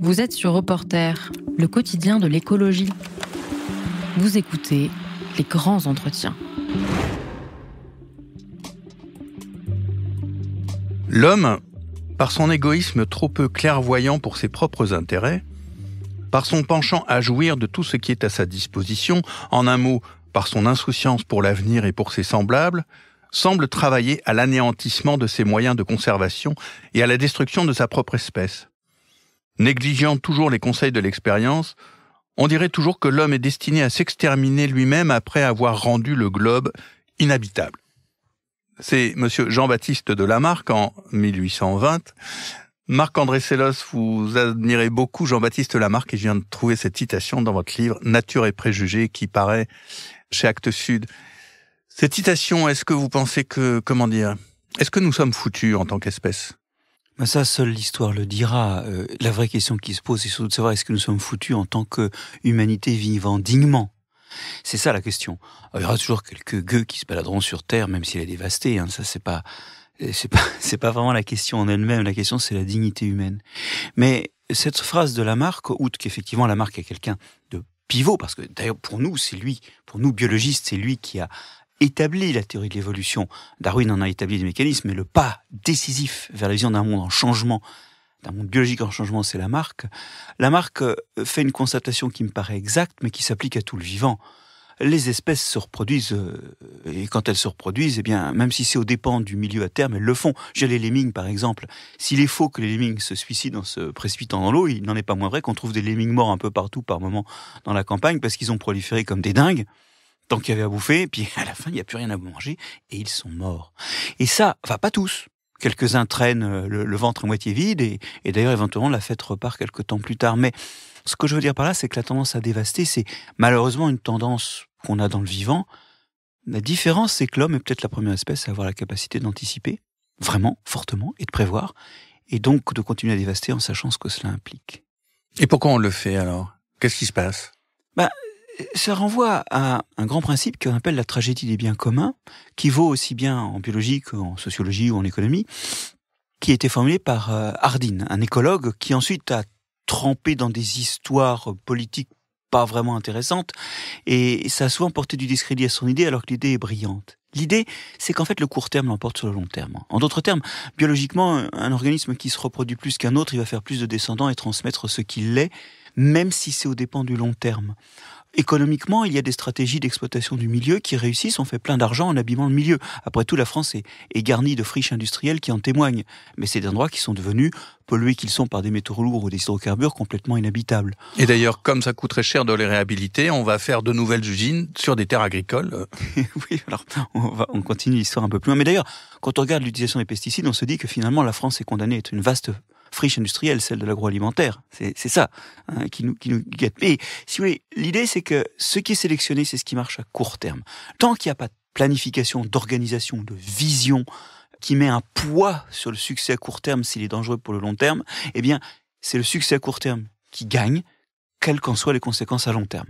Vous êtes sur Reporter, le quotidien de l'écologie. Vous écoutez les grands entretiens. L'homme, par son égoïsme trop peu clairvoyant pour ses propres intérêts, par son penchant à jouir de tout ce qui est à sa disposition, en un mot, par son insouciance pour l'avenir et pour ses semblables, semble travailler à l'anéantissement de ses moyens de conservation et à la destruction de sa propre espèce. Négligeant toujours les conseils de l'expérience, on dirait toujours que l'homme est destiné à s'exterminer lui-même après avoir rendu le globe inhabitable. C'est M. Jean-Baptiste de Lamarck en 1820. Marc-André Sellos, vous admirez beaucoup Jean-Baptiste Lamarck et je viens de trouver cette citation dans votre livre Nature et préjugés qui paraît chez Actes Sud. Cette citation, est-ce que vous pensez que, comment dire, est-ce que nous sommes foutus en tant qu'espèce mais Ça, seule l'histoire le dira. Euh, la vraie question qui se pose, c'est surtout de savoir est-ce que nous sommes foutus en tant qu'humanité vivant dignement c'est ça la question. il y aura toujours quelques gueux qui se baladeront sur Terre, même s'il est dévasté. Hein. Ça, c'est pas, euh, c'est pas, c'est pas vraiment la question en elle-même. La question, c'est la dignité humaine. Mais cette phrase de Lamarck, outre qu'effectivement Lamarck est quelqu'un de pivot, parce que d'ailleurs pour nous, c'est lui, pour nous biologistes, c'est lui qui a établi la théorie de l'évolution. Darwin en a établi des mécanismes, mais le pas décisif vers la vision d'un monde en changement, d'un monde biologique en changement, c'est la marque. La marque euh, fait une constatation qui me paraît exacte, mais qui s'applique à tout le vivant. Les espèces se reproduisent, euh, et quand elles se reproduisent, eh bien, même si c'est aux dépens du milieu à terme, elles le font. J'ai les lemmings, par exemple. S'il est faux que les lemmings se suicident en se précipitant dans l'eau, il n'en est pas moins vrai qu'on trouve des lemmings morts un peu partout par moment dans la campagne parce qu'ils ont proliféré comme des dingues tant qu'il y avait à bouffer, et puis à la fin, il n'y a plus rien à manger, et ils sont morts. Et ça, va pas tous, quelques-uns traînent euh, le, ventre à moitié vide, et, d'ailleurs, éventuellement, la fête repart quelque temps plus tard. Mais ce que je veux dire par là, c'est que la tendance à dévaster, c'est malheureusement une tendance qu'on a dans le vivant. La différence, c'est que l'homme est peut-être la première espèce à avoir la capacité d'anticiper, vraiment, fortement, et de prévoir, et donc de continuer à dévaster en sachant ce que cela implique. Et pourquoi on le fait alors Qu'est-ce qui se passe bah, ça renvoie à un grand principe qu'on appelle la tragédie des biens communs, qui vaut aussi bien en biologie qu'en sociologie ou en économie, qui a été formulé par euh, Hardin, un écologue qui ensuite a trempé dans des histoires politiques pas vraiment intéressantes, et ça a souvent porté du discrédit à son idée alors que l'idée est brillante. L'idée, c'est qu'en fait, le court terme l'emporte sur le long terme. En d'autres termes, biologiquement, un organisme qui se reproduit plus qu'un autre, il va faire plus de descendants et transmettre ce qu'il est, même si c'est au dépens du long terme. Économiquement, il y a des stratégies d'exploitation du milieu qui réussissent, on fait plein d'argent en abîmant le milieu. Après tout, la France est, garnie de friches industrielles qui en témoignent. Mais c'est des endroits qui sont devenus, pollués qu'ils sont par des métaux lourds ou des hydrocarbures, complètement inhabitables. Et d'ailleurs, comme ça coûte très cher de les réhabiliter, on va faire de nouvelles usines sur des terres agricoles. oui, alors on, va, on continue l'histoire un peu plus loin. Mais d'ailleurs, quand on regarde l'utilisation des pesticides, on se dit que finalement la France est condamnée à être une vaste friche industrielle, celle de l'agroalimentaire. C'est ça hein, qui, nous, qui nous guette. Mais si vous voulez, l'idée c'est que ce qui est sélectionné, c'est ce qui marche à court terme. Tant qu'il n'y a pas de planification, d'organisation, de vision qui met un poids sur le succès à court terme s'il est dangereux pour le long terme, eh bien, c'est le succès à court terme qui gagne, quelles qu'en soient les conséquences à long terme.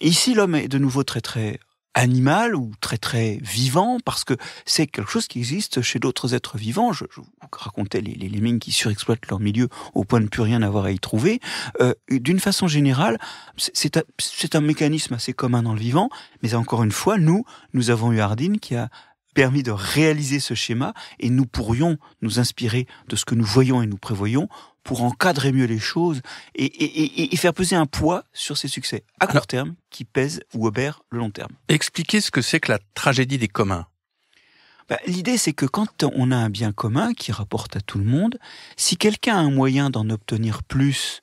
Et ici, l'homme est de nouveau très très animal ou très très vivant parce que c'est quelque chose qui existe chez d'autres êtres vivants. Je, vous racontais les, les qui surexploitent leur milieu au point de plus rien avoir à y trouver. Euh, d'une façon générale, c'est un, un mécanisme assez commun dans le vivant, mais encore une fois, nous, nous avons eu Hardin qui a permis de réaliser ce schéma et nous pourrions nous inspirer de ce que nous voyons et nous prévoyons pour encadrer mieux les choses et, et, faire peser un poids sur ses succès à court terme qui pèsent ou obèrent le long terme. Expliquez ce que c'est que la tragédie des communs. Bah, l'idée, c'est que quand on a un bien commun qui rapporte à tout le monde, si quelqu'un a un moyen d'en obtenir plus,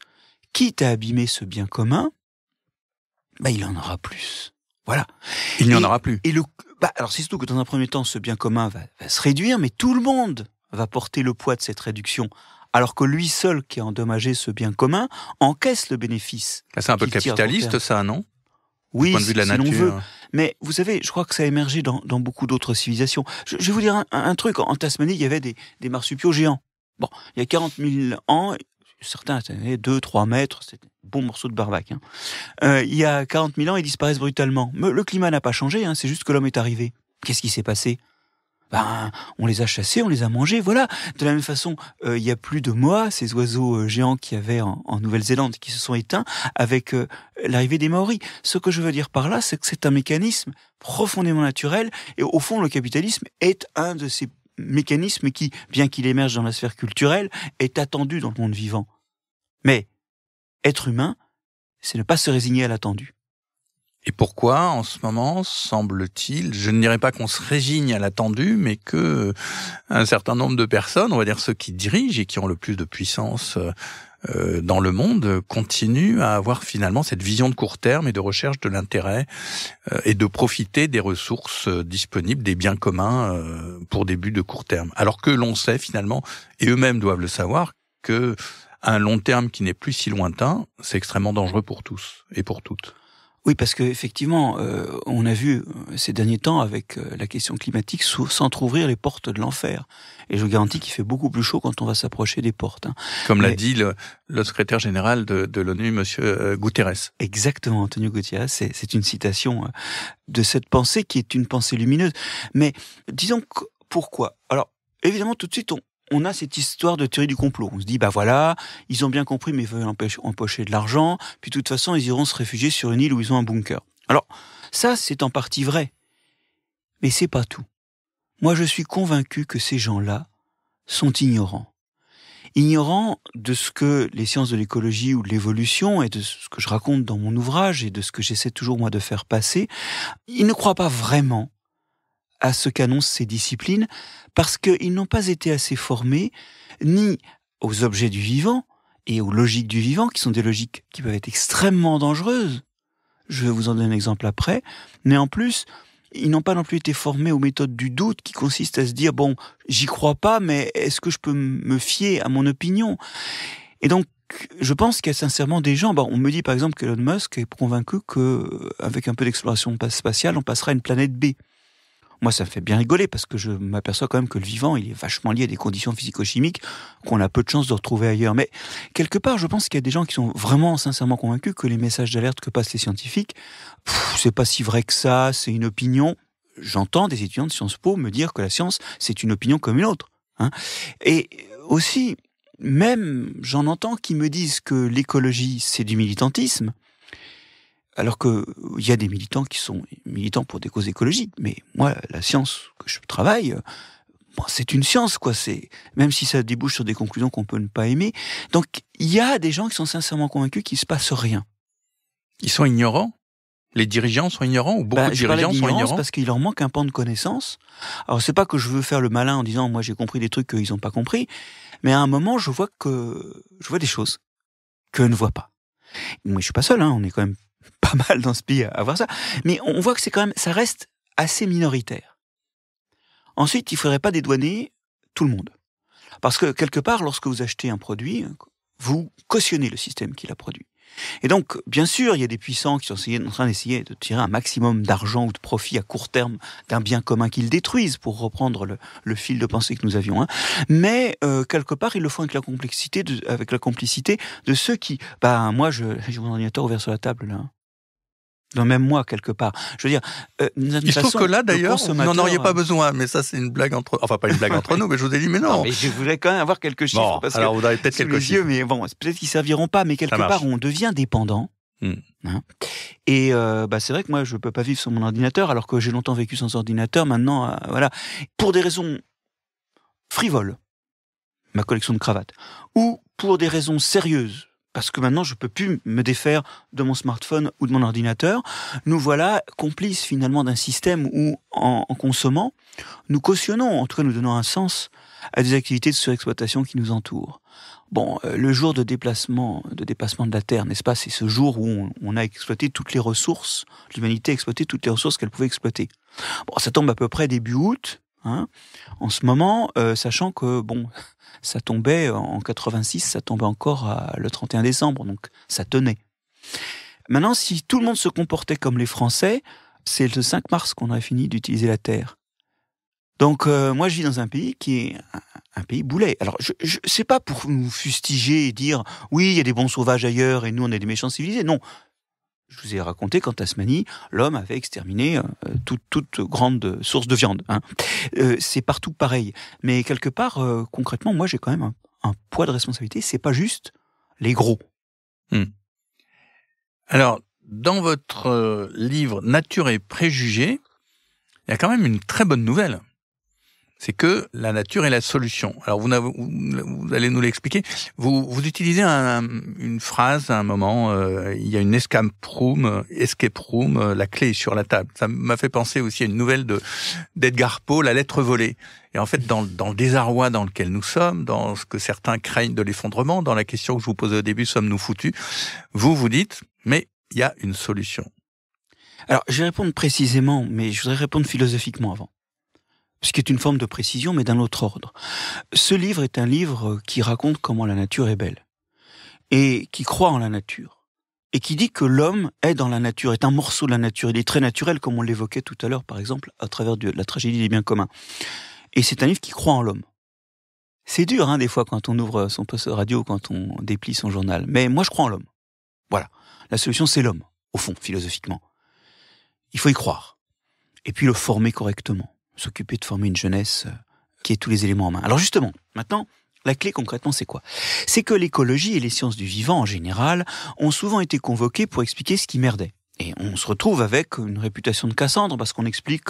quitte à abîmer ce bien commun, bah, il en aura plus. Voilà. Il n'y en aura plus. Et le, bah, alors c'est surtout que dans un premier temps, ce bien commun va, va se réduire, mais tout le monde va porter le poids de cette réduction alors que lui seul qui a endommagé ce bien commun encaisse le bénéfice. Ah, c'est un peu capitaliste ça, non oui, si l'on Veut. Mais vous savez, je crois que ça a émergé dans, beaucoup d'autres civilisations. Je, vais vous dire un, truc. En Tasmanie, il y avait des, marsupiaux géants. Bon, il y a 40 000 ans, certains atteignaient 2, 3 mètres. C'était un bon morceau de barbac. Hein. Euh, il y a 40 000 ans, ils disparaissent brutalement. Mais le climat n'a pas changé, hein. c'est juste que l'homme est arrivé. Qu'est-ce qui s'est passé ben, on les a chassés, on les a mangés, voilà. De la même façon, euh, il y a plus de moas, ces oiseaux euh, géants qu'il y avait en, Nouvelle-Zélande, qui se sont éteints avec euh, l'arrivée des Maoris. Ce que je veux dire par là, c'est que c'est un mécanisme profondément naturel, et au fond, le capitalisme est un de ces mécanismes qui, bien qu'il émerge dans la sphère culturelle, est attendu dans le monde vivant. Mais être humain, c'est ne pas se résigner à l'attendu. Et pourquoi, en ce moment, semble-t-il, je ne dirais pas qu'on se résigne à l'attendu, mais que euh, un certain nombre de personnes, on va dire ceux qui dirigent et qui ont le plus de puissance euh, euh, dans le monde, continuent à avoir finalement cette vision de court terme et de recherche de l'intérêt et de profiter des ressources disponibles, des biens communs pour des buts de court terme. Alors que l'on sait finalement, et eux-mêmes doivent le savoir, que un long terme qui n'est plus si lointain, c'est extrêmement dangereux pour tous et pour toutes. Oui, parce qu'effectivement, euh, on a vu euh, ces derniers temps avec euh, la question climatique s'entrouvrir les portes de l'enfer. Et je vous garantis qu'il fait beaucoup plus chaud quand on va s'approcher des portes. Hein. Comme l'a dit le, secrétaire général de, de l'ONU, Monsieur euh, Guterres. Exactement, Antonio Guterres. C'est une citation de cette pensée qui est une pensée lumineuse. Mais disons pourquoi Alors, évidemment, tout de suite, on, on a cette histoire de théorie du complot. On se dit, bah voilà, ils ont bien compris, mais ils veulent empocher de l'argent, puis de toute façon, ils iront se réfugier sur une île où ils ont un bunker. Alors, ça, c'est en partie vrai. Mais c'est pas tout. Moi, je suis convaincu que ces gens-là sont ignorants. Ignorants de ce que les sciences de l'écologie ou de l'évolution et de ce que je raconte dans mon ouvrage et de ce que j'essaie toujours moi de faire passer, ils ne croient pas vraiment à ce qu'annoncent ces disciplines, parce qu'ils n'ont pas été assez formés ni aux objets du vivant et aux logiques du vivant, qui sont des logiques qui peuvent être extrêmement dangereuses. Je vais vous en donner un exemple après. Mais en plus, ils n'ont pas non plus été formés aux méthodes du doute qui consistent à se dire, bon, j'y crois pas, mais est-ce que je peux me fier à mon opinion Et donc, je pense qu'il y a sincèrement des gens. Bah, on me dit par exemple qu'Elon Musk est convaincu que euh, avec un peu d'exploration spatiale, on passera à une planète B. Moi, ça me fait bien rigoler parce que je m'aperçois quand même que le vivant, il est vachement lié à des conditions physico-chimiques qu'on a peu de chance de retrouver ailleurs. Mais quelque part, je pense qu'il y a des gens qui sont vraiment sincèrement convaincus que les messages d'alerte que passent les scientifiques, c'est pas si vrai que ça, c'est une opinion. J'entends des étudiants de Sciences Po me dire que la science, c'est une opinion comme une autre. Hein. Et aussi, même j'en entends qui me disent que l'écologie, c'est du militantisme, alors qu'il y a des militants qui sont militants pour des causes écologiques, mais moi, la science que je travaille, c'est une science, quoi. C'est même si ça débouche sur des conclusions qu'on peut ne pas aimer. Donc, il y a des gens qui sont sincèrement convaincus qu'il se passe rien. Ils sont ignorants. Les dirigeants sont ignorants ou beaucoup bah, de dirigeants sont ignorants parce qu'il leur manque un pan de connaissance. Alors c'est pas que je veux faire le malin en disant moi j'ai compris des trucs qu'ils n'ont pas compris, mais à un moment je vois que je vois des choses que ne voient pas. Moi je suis pas seul, hein, on est quand même pas mal dans ce pays à voir ça, mais on voit que c'est quand même, ça reste assez minoritaire. Ensuite, il ne faudrait pas dédouaner tout le monde. Parce que quelque part, lorsque vous achetez un produit, vous cautionnez le système qui l'a produit. Et donc, bien sûr, il y a des puissants qui sont en train d'essayer de tirer un maximum d'argent ou de profit à court terme d'un bien commun qu'ils détruisent, pour reprendre le, fil de pensée que nous avions. Hein. Mais euh, quelque part, ils le font avec la complicité de ceux qui, bah, moi, j'ai mon ordinateur ouvert sur la table là. Hein. Non, même moi, quelque part. Je veux dire, euh, Il façon, trouve que là, d'ailleurs, vous n'en auriez pas euh, besoin, mais ça, c'est une blague entre... Enfin, pas une blague entre nous, mais je vous ai dit, mais non. mais je voulais quand même avoir quelques chiffres. Bon, parce alors, que vous avez peut-être quelques chiffres. mais bon, peut-être qu'ils serviront pas, mais quelque part, on devient dépendant. Hmm. Hein. et euh, bah, c'est vrai que moi, je ne peux pas vivre sans mon ordinateur, alors que j'ai longtemps vécu sans ordinateur. Maintenant, euh, voilà. Pour des raisons frivoles, ma collection de cravates, ou pour des raisons sérieuses, parce que maintenant je peux plus me défaire de mon smartphone ou de mon ordinateur. Nous voilà complices finalement d'un système où, en, consommant, nous cautionnons, en tout cas nous donnons un sens à des activités de surexploitation qui nous entourent. Bon, euh, le jour de déplacement, de dépassement de la Terre, n'est-ce pas C'est ce jour où on, a exploité toutes les ressources, l'humanité a exploité toutes les ressources qu'elle pouvait exploiter. Bon, ça tombe à peu près début août. Hein, en ce moment, euh, sachant que bon, ça tombait euh, en 86, ça tombait encore le 31 décembre, donc ça tenait. Maintenant, si tout le monde se comportait comme les Français, c'est le 5 mars qu'on aurait fini d'utiliser la terre. Donc euh, moi je vis dans un pays qui est un, pays boulet. Alors je, je c'est pas pour nous fustiger et dire oui il y a des bons sauvages ailleurs et nous on est des méchants civilisés. Non, je vous ai raconté qu'en Tasmanie, l'homme avait exterminé euh, toute, toute, grande source de viande. Hein. Euh, c'est partout pareil. Mais quelque part, euh, concrètement, moi, j'ai quand même un, poids de responsabilité. C'est pas juste les gros. Hmm. Alors, dans votre livre Nature et préjugés, il y a quand même une très bonne nouvelle c'est que la nature est la solution. Alors vous, vous allez nous l'expliquer. Vous, vous utilisez une phrase à un moment, euh, il y a une escape room, euh, escape room, euh, la clé est sur la table. Ça m'a fait penser aussi à une nouvelle de d'Edgar Poe, La lettre volée. Et en fait, dans, dans, le désarroi dans lequel nous sommes, dans ce que certains craignent de l'effondrement, dans la question que je vous posais au début, sommes-nous foutus Vous vous dites, mais il y a une solution. Alors, je vais répondre précisément, mais je voudrais répondre philosophiquement avant ce qui est une forme de précision, mais d'un autre ordre. Ce livre est un livre qui raconte comment la nature est belle, et qui croit en la nature, et qui dit que l'homme est dans la nature, est un morceau de la nature, il est très naturel, comme on l'évoquait tout à l'heure, par exemple, à travers la tragédie des biens communs. Et c'est un livre qui croit en l'homme. C'est dur, hein, des fois, quand on ouvre son poste radio, quand on déplie son journal, mais moi je crois en l'homme. Voilà. La solution, c'est l'homme, au fond, philosophiquement. Il faut y croire, et puis le former correctement s'occuper de former une jeunesse euh, qui ait tous les éléments en main. Alors justement, maintenant, la clé concrètement, c'est quoi C'est que l'écologie et les sciences du vivant en général ont souvent été convoquées pour expliquer ce qui merdait. Et on se retrouve avec une réputation de Cassandre parce qu'on explique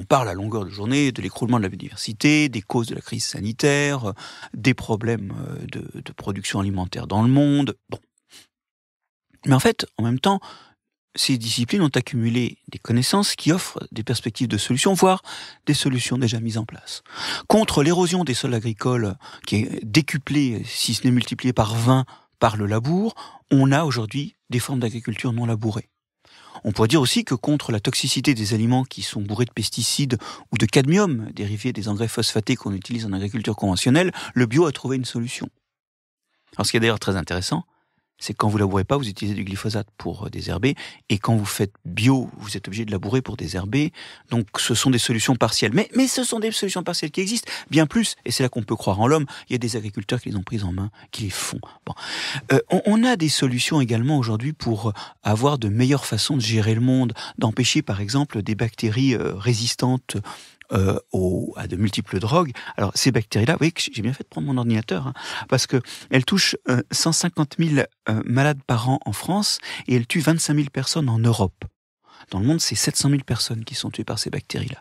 on parle à longueur de journée de l'écroulement de la biodiversité, des causes de la crise sanitaire, des problèmes euh, de, production alimentaire dans le monde. Bon. Mais en fait, en même temps, ces disciplines ont accumulé des connaissances qui offrent des perspectives de solutions, voire des solutions déjà mises en place. Contre l'érosion des sols agricoles, qui est décuplée, si ce n'est multipliée par 20 par le labour, on a aujourd'hui des formes d'agriculture non labourées. On pourrait dire aussi que contre la toxicité des aliments qui sont bourrés de pesticides ou de cadmium, dérivés des engrais phosphatés qu'on utilise en agriculture conventionnelle, le bio a trouvé une solution. Alors ce qui est d'ailleurs très intéressant, c'est quand vous labourez pas, vous utilisez du glyphosate pour euh, désherber, et quand vous faites bio, vous êtes obligé de labourer pour désherber. Donc, ce sont des solutions partielles. Mais, mais ce sont des solutions partielles qui existent, bien plus, et c'est là qu'on peut croire en l'homme. Il y a des agriculteurs qui les ont prises en main, qui les font. Euh, on, a des solutions également aujourd'hui pour avoir de meilleures façons de gérer le monde, d'empêcher, par exemple, des bactéries euh, résistantes euh, à de multiples drogues. Alors ces bactéries-là, vous voyez que j'ai bien fait de prendre mon ordinateur, hein, parce que elles touchent 150 euh, 000 euh, malades par an en France et elles tuent 25 000 personnes en Europe. Dans le monde, c'est 700 000 personnes qui sont tuées par ces bactéries-là.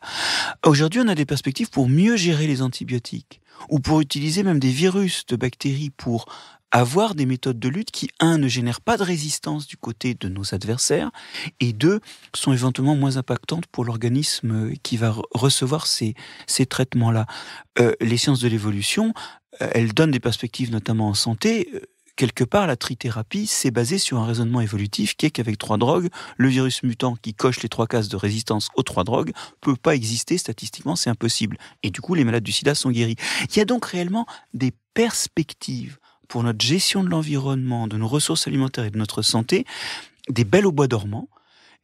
Aujourd'hui, on a des perspectives pour mieux gérer les antibiotiques ou pour utiliser même des virus de bactéries pour avoir des méthodes de lutte qui, un, ne génèrent pas de résistance du côté de nos adversaires, et deux, sont éventuellement moins impactantes pour l'organisme qui va recevoir ces, traitements-là. Euh, les sciences de l'évolution, euh, elles donnent des perspectives notamment en santé, euh, quelque part, la trithérapie, s'est basé sur un raisonnement évolutif qui est qu'avec trois drogues, le virus mutant qui coche les trois cases de résistance aux trois drogues ne peut pas exister statistiquement, c'est impossible. Et du coup, les malades du sida sont guéris. Il y a donc réellement des perspectives pour notre gestion de l'environnement, de nos ressources alimentaires et de notre santé, des belles au bois dormant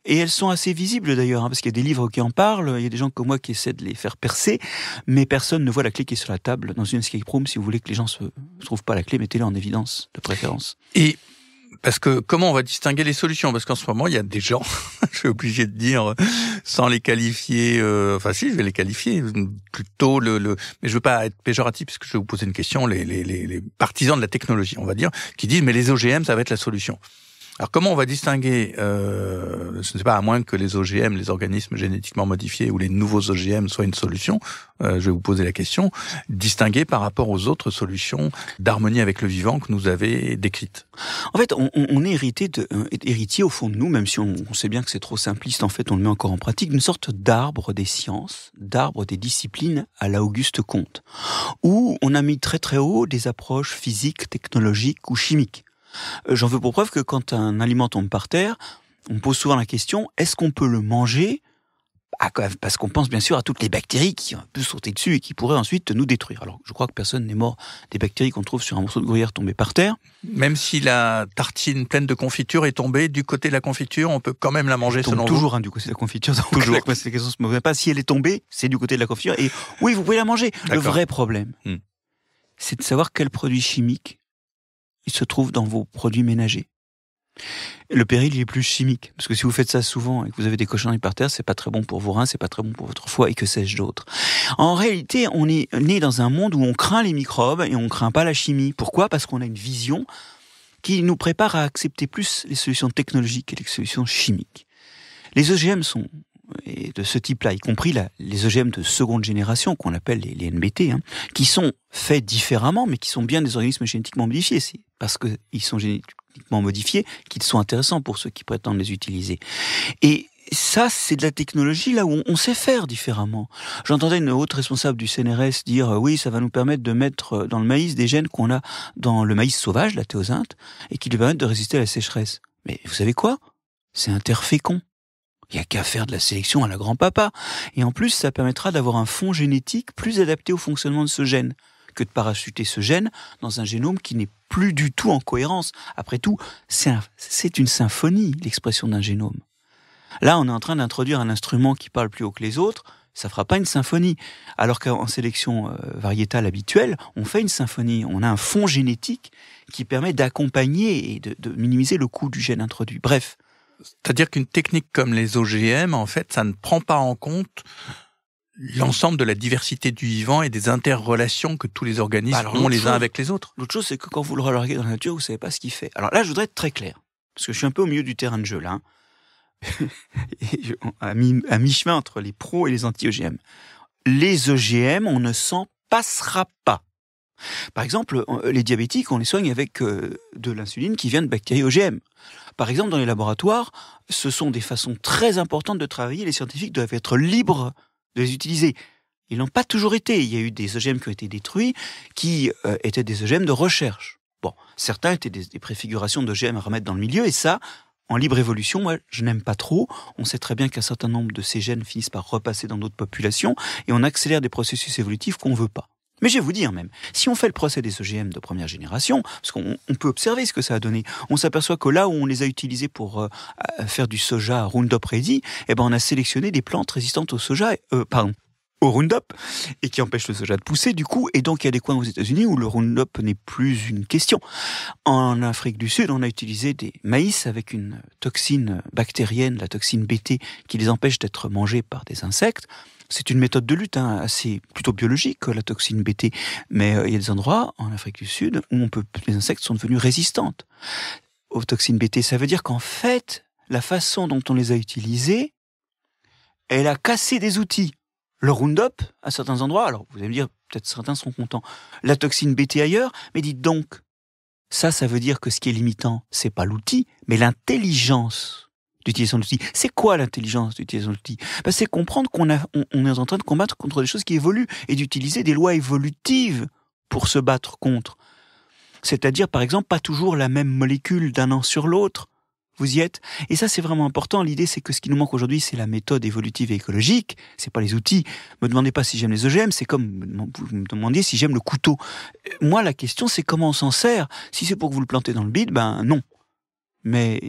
et elles sont assez visibles d'ailleurs, hein, parce qu'il y a des livres qui en parlent, il y a des gens comme moi qui essaient de les faire percer, mais personne ne voit la clé qui est sur la table. Dans une escape room, si vous voulez que les gens ne se trouvent pas la clé, mettez-la en évidence, de préférence. Et parce que comment on va distinguer les solutions Parce qu'en ce moment, il y a des gens, je suis obligé de dire, sans les qualifier, euh, enfin si, je vais les qualifier, plutôt le, le mais je veux pas être péjoratif, parce que je vais vous poser une question, les, les, les partisans de la technologie, on va dire, qui disent, mais les OGM, ça va être la solution. Alors comment on va distinguer, euh, je pas, à moins que les OGM, les organismes génétiquement modifiés ou les nouveaux OGM soient une solution, euh, je vais vous poser la question, distinguer par rapport aux autres solutions d'harmonie avec le vivant que nous avez décrites En fait, on, est hérité de, euh, héritier au fond de nous, même si on, sait bien que c'est trop simpliste, en fait on le met encore en pratique, une sorte d'arbre des sciences, d'arbre des disciplines à l'Auguste Comte, où on a mis très très haut des approches physiques, technologiques ou chimiques. Euh, j'en veux pour preuve que quand un aliment tombe par terre, on pose souvent la question est-ce qu'on peut le manger ah, parce qu'on pense bien sûr à toutes les bactéries qui ont euh, pu sauter dessus et qui pourraient ensuite nous détruire. Alors je crois que personne n'est mort des bactéries qu'on trouve sur un morceau de gruyère tombé par terre. Même si la tartine pleine de confiture est tombée du côté de la confiture, on peut quand même la manger selon toujours, vous. Hein, du côté de la confiture, toujours. La... question pas. Si elle est tombée, c'est du côté de la confiture. Et oui, vous pouvez la manger. Le vrai problème, hmm. c'est de savoir quel produit chimique il se trouve dans vos produits ménagers. Le péril, il est plus chimique. Parce que si vous faites ça souvent et que vous avez des cochonneries par terre, c'est pas très bon pour vos reins, c'est pas très bon pour votre foie et que sais-je d'autre. En réalité, on est né dans un monde où on craint les microbes et on craint pas la chimie. Pourquoi? Parce qu'on a une vision qui nous prépare à accepter plus les solutions technologiques et les solutions chimiques. Les OGM sont de ce type-là, y compris les OGM de seconde génération, qu'on appelle les, NBT, hein, qui sont faits différemment, mais qui sont bien des organismes génétiquement modifiés. C'est parce qu'ils sont génétiquement modifiés qu'ils sont intéressants pour ceux qui prétendent les utiliser. Et ça, c'est de la technologie là où on sait faire différemment. J'entendais une haute responsable du CNRS dire euh, oui, ça va nous permettre de mettre euh, dans le maïs des gènes qu'on a dans le maïs sauvage, la théosinte, et qui lui permettent de résister à la sécheresse. Mais vous savez quoi C'est interfécond. Il n'y a qu'à faire de la sélection à la grand-papa. Et en plus, ça permettra d'avoir un fond génétique plus adapté au fonctionnement de ce gène que de parachuter ce gène dans un génome qui n'est plus du tout en cohérence. Après tout, c'est une symphonie, l'expression d'un génome. Là, on est en train d'introduire un instrument qui parle plus haut que les autres, ça fera pas une symphonie. Alors qu'en sélection euh, variétale habituelle, on fait une symphonie, on a un fond génétique qui permet d'accompagner et de minimiser le coût du gène introduit. Bref, c'est-à-dire qu'une technique comme les OGM, en fait, ça ne prend pas en compte l'ensemble de la diversité du vivant et des interrelations que tous les organismes bah, ont les uns avec les autres. L'autre chose, c'est que quand vous le relarguez dans la nature, vous savez pas ce qu'il fait. Alors là, je voudrais être très clair, parce que je suis un peu au milieu du terrain de jeu, là. Hein. à mi-chemin entre les pros et les anti-OGM. Les OGM, on ne s'en passera pas. Par exemple, euh, les diabétiques, on les soigne avec euh, de l'insuline qui vient de bactéries OGM. Par exemple, dans les laboratoires, ce sont des façons très importantes de travailler. Les scientifiques doivent être libres de les utiliser. Ils n'ont pas toujours été. Il y a eu des OGM qui ont été détruits, qui euh, étaient des OGM de recherche. Bon, certains étaient des, des préfigurations d'OGM à remettre dans le milieu, et ça, en libre évolution, moi, je n'aime pas trop. On sait très bien qu'un certain nombre de ces gènes finissent par repasser dans d'autres populations, et on accélère des processus évolutifs qu'on ne veut pas. Mais je vais vous dire même, si on fait le procès des OGM de première génération, parce qu'on peut observer ce que ça a donné, on s'aperçoit que là où on les a utilisés pour euh, faire du soja Roundup Ready, eh ben on a sélectionné des plantes résistantes au soja, euh, pardon, au Roundup et qui empêchent le soja de pousser du coup et donc il y a des coins aux États-Unis où le Roundup n'est plus une question. En Afrique du Sud, on a utilisé des maïs avec une toxine bactérienne, la toxine BT qui les empêche d'être mangés par des insectes. C'est une méthode de lutte hein, assez plutôt biologique, la toxine BT, mais euh, il y a des endroits en Afrique du Sud où on peut, les insectes sont devenus résistantes aux toxines BT. Ça veut dire qu'en fait, la façon dont on les a utilisées, elle a cassé des outils. Le Roundup, à certains endroits, alors vous allez me dire, peut-être certains seront contents, la toxine BT ailleurs, mais dites donc, ça, ça veut dire que ce qui est limitant, c'est pas l'outil, mais l'intelligence d'utilisation son C'est quoi l'intelligence d'utilisation son outil ben, C'est comprendre qu'on on est en train de combattre contre des choses qui évoluent et d'utiliser des lois évolutives pour se battre contre. C'est-à-dire, par exemple, pas toujours la même molécule d'un an sur l'autre. Vous y êtes. Et ça, c'est vraiment important. L'idée, c'est que ce qui nous manque aujourd'hui, c'est la méthode évolutive et écologique. C'est pas les outils. Me demandez pas si j'aime les OGM. C'est comme vous me demandez si j'aime le couteau. Euh, moi, la question, c'est comment on s'en sert. Si c'est pour que vous le plantez dans le bide, ben non. Mais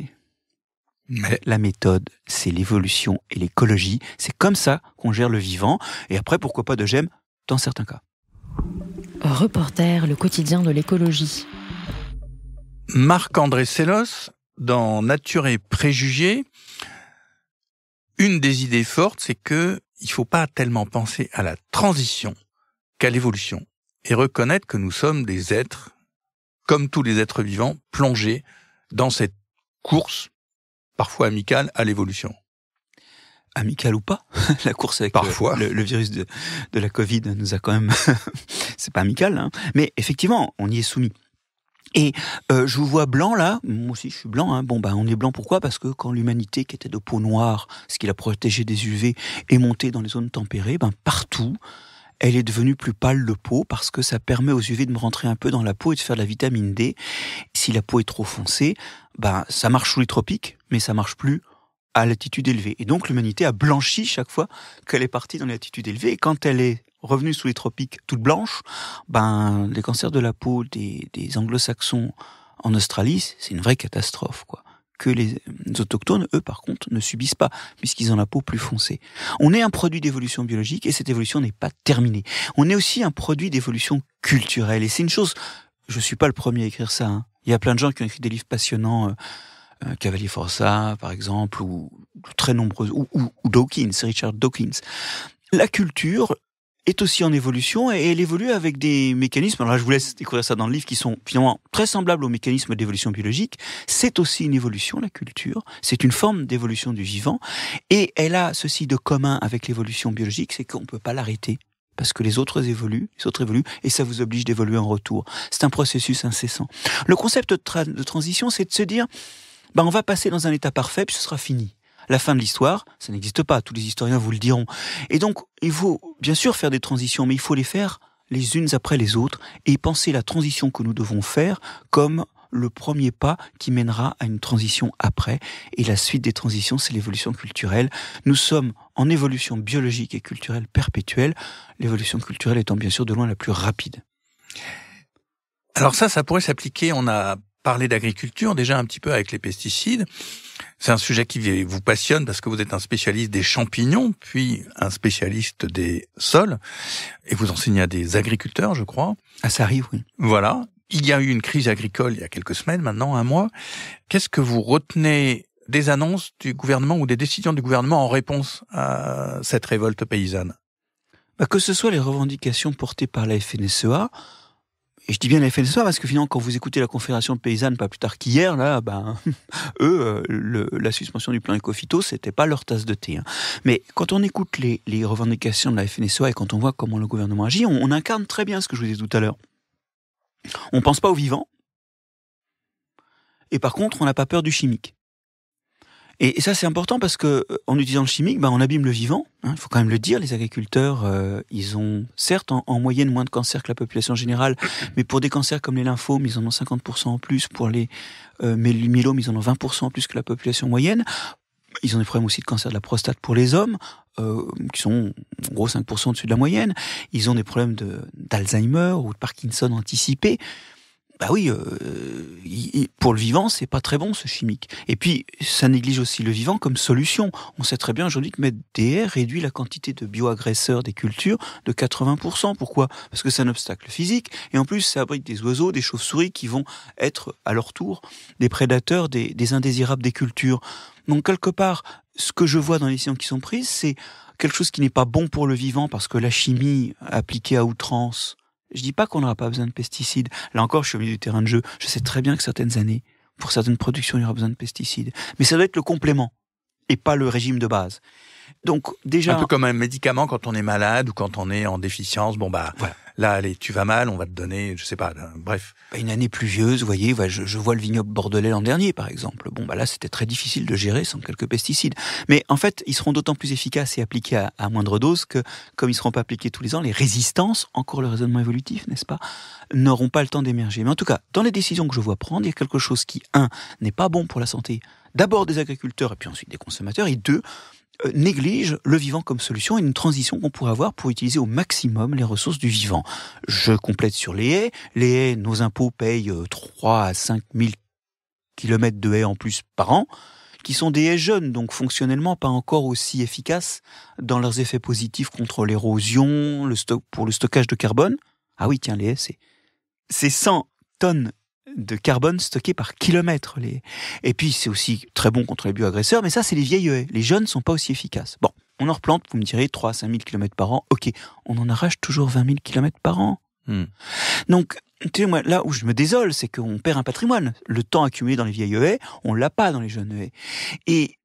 mais... La méthode, c'est l'évolution et l'écologie. C'est comme ça qu'on gère le vivant. Et après, pourquoi pas de gemmes, dans certains cas. Reporter, le quotidien de l'écologie. Marc-André Sellos, dans Nature et Préjugés, une des idées fortes, c'est que il faut pas tellement penser à la transition qu'à l'évolution et reconnaître que nous sommes des êtres, comme tous les êtres vivants, plongés dans cette course parfois amical à l'évolution. amical ou pas, la course avec parfois. Euh, le, virus de, la Covid nous a quand même... c'est pas amical, hein. mais effectivement, on y est soumis. Et euh, je vous vois blanc là, moi aussi je suis blanc, hein. bon ben on est blanc pourquoi Parce que quand l'humanité qui était de peau noire, ce qui la protégeait des UV, est montée dans les zones tempérées, ben partout, elle est devenue plus pâle de peau parce que ça permet aux UV de me rentrer un peu dans la peau et de faire de la vitamine D. Si la peau est trop foncée, ben ça marche sous les tropiques, mais ça marche plus à l'altitude élevée. Et donc l'humanité a blanchi chaque fois qu'elle est partie dans l'altitude élevée. Et quand elle est revenue sous les tropiques toute blanche, ben les cancers de la peau des, anglo-saxons en Australie, c'est une vraie catastrophe, quoi. Que les autochtones, eux, par contre, ne subissent pas, puisqu'ils ont la peau plus foncée. On est un produit d'évolution biologique et cette évolution n'est pas terminée. On est aussi un produit d'évolution culturelle. Et c'est une chose, je suis pas le premier à écrire ça. Hein. Il y a plein de gens qui ont écrit des livres passionnants. Euh, euh, Cavalier Forçat, par exemple, ou, très nombreuses, ou, Dawkins, Richard Dawkins. La culture est aussi en évolution et elle évolue avec des mécanismes. Alors là, je vous laisse découvrir ça dans le livre qui sont finalement très semblables aux mécanismes d'évolution biologique. C'est aussi une évolution, la culture. C'est une forme d'évolution du vivant. Et elle a ceci de commun avec l'évolution biologique, c'est qu'on ne peut pas l'arrêter parce que les autres évoluent, les autres évoluent, et ça vous oblige d'évoluer en retour. C'est un processus incessant. Le concept de transition, c'est de se dire, ben on va passer dans un état parfait, puis ce sera fini. La fin de l'histoire, ça n'existe pas, tous les historiens vous le diront. Et donc, il faut bien sûr faire des transitions, mais il faut les faire les unes après les autres et penser la transition que nous devons faire comme le premier pas qui mènera à une transition après. Et la suite des transitions, c'est l'évolution culturelle. Nous sommes en évolution biologique et culturelle perpétuelle, l'évolution culturelle étant bien sûr de loin la plus rapide. Alors ça, ça pourrait s'appliquer, on a parler d'agriculture déjà un petit peu avec les pesticides. C'est un sujet qui vous passionne parce que vous êtes un spécialiste des champignons, puis un spécialiste des sols, et vous enseignez à des agriculteurs, je crois. À arrive, oui. Voilà. Il y a eu une crise agricole il y a quelques semaines, maintenant un mois. Qu'est-ce que vous retenez des annonces du gouvernement ou des décisions du gouvernement en réponse à cette révolte paysanne bah, Que ce soit les revendications portées par la FNSEA, et je dis bien la FNSO parce que finalement, quand vous écoutez la Confédération paysanne pas plus tard qu'hier, là, ben, eux, euh, la suspension du plan ce c'était pas leur tasse de thé. Hein. Mais quand on écoute les, revendications de la FNSEA et quand on voit comment le gouvernement agit, on, incarne très bien ce que je vous disais tout à l'heure. On pense pas aux vivants. Et par contre, on n'a pas peur du chimique. Et, ça, c'est important parce que euh, en utilisant le chimique, ben, on abîme le vivant. Hein, il faut quand même le dire, les agriculteurs, euh, ils ont certes en, moyenne moins de cancers que la population générale, mais pour des cancers comme les lymphomes, ils en ont 50% en plus. Pour les euh, ils en ont 20% en plus que la population moyenne. Ils ont des problèmes aussi de cancer de la prostate pour les hommes, euh, qui sont en gros 5% au-dessus de la moyenne. Ils ont des problèmes d'Alzheimer ou de Parkinson anticipé bah oui, euh, pour le vivant, c'est pas très bon ce chimique. Et puis, ça néglige aussi le vivant comme solution. On sait très bien aujourd'hui que mettre des R réduit la quantité de bioagresseurs des cultures de 80%. Pourquoi Parce que c'est un obstacle physique, et en plus, ça abrite des oiseaux, des chauves-souris qui vont être, à leur tour, des prédateurs, des, des indésirables des cultures. Donc, quelque part, ce que je vois dans les décisions qui sont prises, c'est quelque chose qui n'est pas bon pour le vivant parce que la chimie appliquée à outrance je dis pas qu'on n'aura pas besoin de pesticides. Là encore, je suis au milieu du terrain de jeu. Je sais très bien que certaines années, pour certaines productions, il y aura besoin de pesticides. Mais ça doit être le complément et pas le régime de base. Donc déjà un peu comme un médicament quand on est malade ou quand on est en déficience. Bon bah là, allez, tu vas mal, on va te donner, je sais pas, euh, bref. Bah, une année pluvieuse, vous voyez, bah, je, vois le vignoble bordelais l'an dernier, par exemple. Bon, bah là, c'était très difficile de gérer sans quelques pesticides. Mais en fait, ils seront d'autant plus efficaces et appliqués à, moindre dose que, comme ils seront pas appliqués tous les ans, les résistances, encore le raisonnement évolutif, n'est-ce pas, n'auront pas le temps d'émerger. Mais en tout cas, dans les décisions que je vois prendre, il y a quelque chose qui, un, n'est pas bon pour la santé d'abord des agriculteurs et puis ensuite des consommateurs, et deux, euh, néglige le vivant comme solution et une transition qu'on pourrait avoir pour utiliser au maximum les ressources du vivant. Je complète sur les haies. Les haies, nos impôts payent 3 euh, à 5 000 kilomètres de haies en plus par an, qui sont des haies jeunes, donc fonctionnellement pas encore aussi efficaces dans leurs effets positifs contre l'érosion, pour le stockage de carbone. Ah oui, tiens, les haies, c'est, c'est 100 tonnes de carbone stocké par kilomètre. Les... Et puis, c'est aussi très bon contre les bioagresseurs, mais ça, c'est les vieilles haies. E les jeunes ne sont pas aussi efficaces. Bon, on en replante, vous me direz, 3 à 5 000 km par an. Ok, on en arrache toujours 20 000 km par an. Hmm. Donc, tu là où je me désole, c'est qu'on perd un patrimoine. Le temps accumulé dans les vieilles haies, e on l'a pas dans les jeunes haies. E et,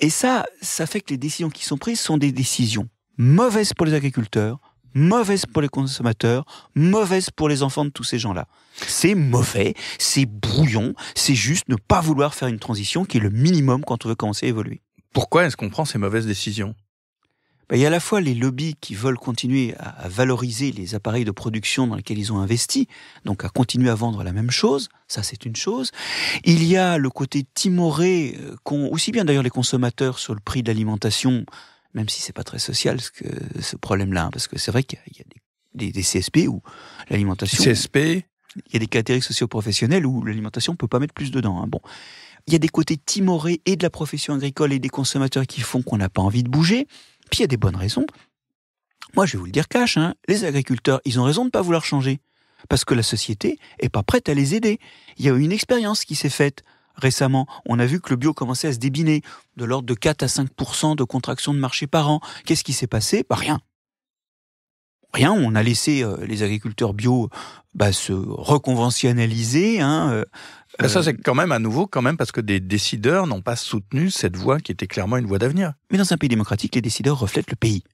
et ça, ça fait que les décisions qui sont prises sont des décisions mauvaises pour les agriculteurs, mauvaise pour les consommateurs, mauvaise pour les enfants de tous ces gens-là. C'est mauvais, c'est brouillon, c'est juste ne pas vouloir faire une transition qui est le minimum quand on veut commencer à évoluer. Pourquoi est-ce qu'on prend ces mauvaises décisions ben, il y a à la fois les lobbies qui veulent continuer à valoriser les appareils de production dans lesquels ils ont investi, donc à continuer à vendre la même chose, ça c'est une chose. Il y a le côté timoré euh, qu'ont aussi bien d'ailleurs les consommateurs sur le prix de l'alimentation, même si c'est pas très social ce, ce problème-là, hein, parce que c'est vrai qu'il y a des, CSP où l'alimentation... CSP Il y a des catégories socio-professionnelles où l'alimentation peut pas mettre plus dedans. Hein, bon, il y a des côtés timorés et de la profession agricole et des consommateurs qui font qu'on n'a pas envie de bouger, puis il y a des bonnes raisons. Moi, je vais vous le dire cash, hein, les agriculteurs, ils ont raison de pas vouloir changer parce que la société est pas prête à les aider. Il y a une expérience qui s'est faite récemment. On a vu que le bio commençait à se débiner, de l'ordre de 4 à 5 de contraction de marché par an. Qu'est-ce qui s'est passé bah, Rien. Rien, on a laissé euh, les agriculteurs bio bah, se reconventionnaliser. Hein, euh, ça, euh, c'est quand même à nouveau, quand même, parce que des décideurs n'ont pas soutenu cette voie qui était clairement une voie d'avenir. Mais dans un pays démocratique, les décideurs reflètent le pays.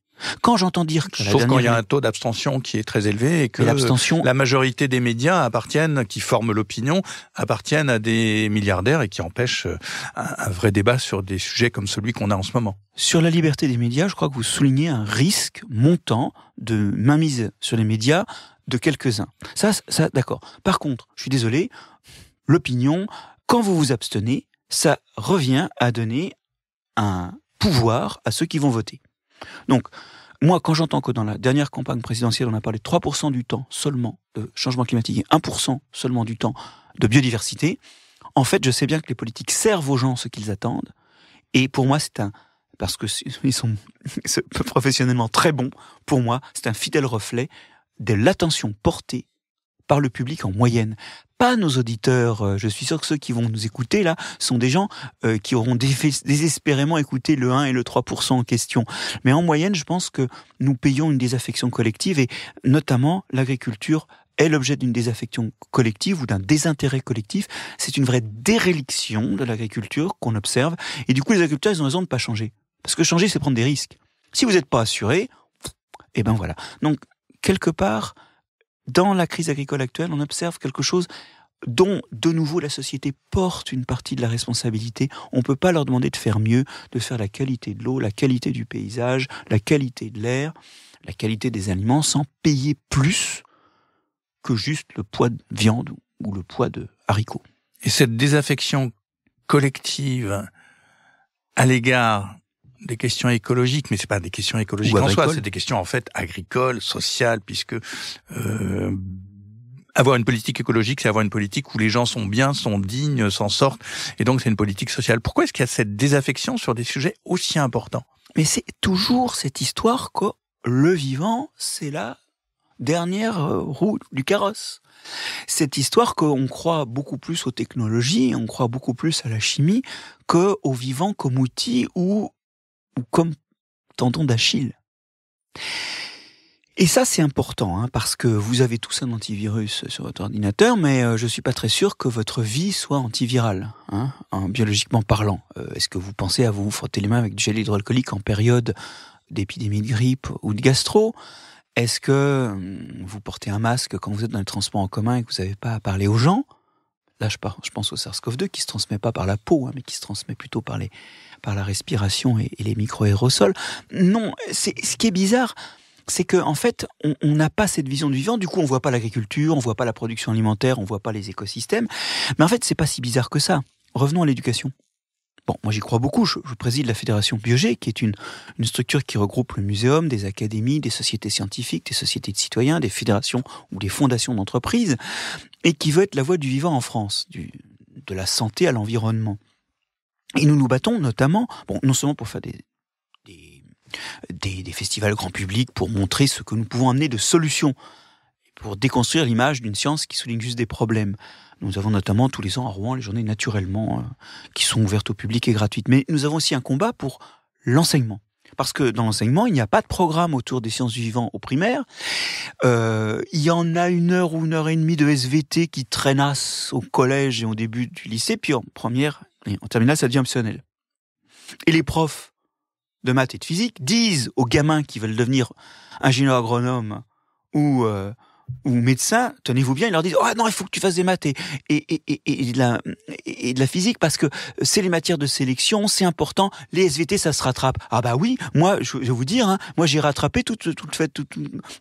Quand j'entends dire que... Sauf quand il y a un taux d'abstention qui est très élevé et que la majorité des médias appartiennent, qui forment l'opinion, appartiennent à des milliardaires et qui empêchent euh, un vrai débat sur des sujets comme celui qu'on a en ce moment. Sur la liberté des médias, je crois que vous soulignez un risque montant de mainmise sur les médias de quelques-uns. Ça, ça d'accord. Par contre, je suis désolé, l'opinion, quand vous vous abstenez, ça revient à donner un pouvoir à ceux qui vont voter. Donc, moi, quand j'entends que dans la dernière campagne présidentielle, on a parlé 3% du temps seulement de changement climatique et 1% seulement du temps de biodiversité, en fait, je sais bien que les politiques servent aux gens ce qu'ils attendent. Et pour moi, c'est un, parce que ils sont professionnellement très bons, pour moi, c'est un fidèle reflet de l'attention portée par le public en moyenne. Pas nos auditeurs. Euh, je suis sûr que ceux qui vont nous écouter là sont des gens euh, qui auront désespérément écouté le 1 et le 3% en question. Mais en moyenne, je pense que nous payons une désaffection collective et notamment l'agriculture est l'objet d'une désaffection collective ou d'un désintérêt collectif. C'est une vraie déréliction de l'agriculture qu'on observe. Et du coup, les agriculteurs, ils ont raison de ne pas changer. Parce que changer, c'est prendre des risques. Si vous n'êtes pas assuré, et eh ben voilà. Donc, quelque part, dans la crise agricole actuelle, on observe quelque chose dont, de nouveau, la société porte une partie de la responsabilité. On ne peut pas leur demander de faire mieux, de faire la qualité de l'eau, la qualité du paysage, la qualité de l'air, la qualité des aliments, sans payer plus que juste le poids de viande ou le poids de haricots. Et cette désaffection collective à l'égard des questions écologiques, mais c'est pas des questions écologiques en soi, c'est des questions en fait agricoles, sociales, puisque euh, avoir une politique écologique, c'est avoir une politique où les gens sont bien, sont dignes, s'en sortent, et donc c'est une politique sociale. Pourquoi est-ce qu'il y a cette désaffection sur des sujets aussi importants Mais c'est toujours cette histoire que le vivant, c'est la dernière euh, roue du carrosse. Cette histoire qu'on croit beaucoup plus aux technologies, on croit beaucoup plus à la chimie qu'au vivant comme outil ou ou comme tendon d'Achille. Et ça, c'est important, hein, parce que vous avez tous un antivirus sur votre ordinateur, mais euh, je ne suis pas très sûr que votre vie soit antivirale, hein, biologiquement parlant. Euh, est-ce que vous pensez à vous frotter les mains avec du gel hydroalcoolique en période d'épidémie de grippe ou de gastro Est-ce que hum, vous portez un masque quand vous êtes dans les transports en commun et que vous n'avez pas à parler aux gens Là, je, pense au SARS-CoV-2 qui se transmet pas par la peau, hein, mais qui se transmet plutôt par, les, par la respiration et, les micro-aérosols. Non, ce qui est bizarre, c'est qu'en en fait, on n'a pas cette vision du vivant. Du coup, on voit pas l'agriculture, on voit pas la production alimentaire, on voit pas les écosystèmes. Mais en fait, c'est pas si bizarre que ça. Revenons à l'éducation. Bon, moi j'y crois beaucoup. Je, préside la Fédération Biogé, qui est une, une, structure qui regroupe le muséum, des académies, des sociétés scientifiques, des sociétés de citoyens, des fédérations ou des fondations d'entreprises et qui veut être la voix du vivant en France, du, de la santé à l'environnement. Et nous nous battons notamment, bon, non seulement pour faire des, des, des, festivals grand public, pour montrer ce que nous pouvons amener de solutions, pour déconstruire l'image d'une science qui souligne juste des problèmes. Nous avons notamment tous les ans à Rouen les journées naturellement euh, qui sont ouvertes au public et gratuites. Mais nous avons aussi un combat pour l'enseignement parce que dans l'enseignement, il n'y a pas de programme autour des sciences du vivant au primaire. Euh, il y en a une heure ou une heure et demie de SVT qui traînassent au collège et au début du lycée, puis en première et en terminale, ça devient optionnel. Et les profs de maths et de physique disent aux gamins qui veulent devenir ingénieurs agronomes ou euh, ou médecins, tenez-vous bien, ils leur disent Ah non, il faut que tu fasses des maths et, et, et, et de, la, et de la physique parce que c'est les matières de sélection, c'est important. Les SVT, ça se rattrape. Ah bah oui, moi je vais vous dire, hein, moi j'ai rattrapé tout, tout le fait, tout,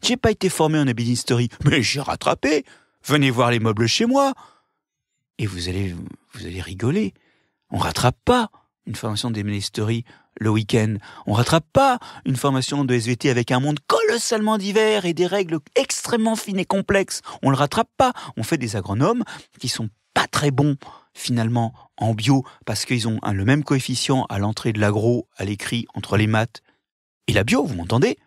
j'ai pas été formé en Story, mais j'ai rattrapé. Venez voir les meubles chez moi et vous allez vous allez rigoler. On rattrape pas une formation Story le week-end. On rattrape pas une formation de SVT avec un monde colossalement divers et des règles extrêmement fines et complexes. On le rattrape pas. On fait des agronomes qui sont pas très bons finalement en bio parce qu'ils ont le même coefficient à l'entrée de l'agro, à l'écrit, entre les maths et la bio, vous m'entendez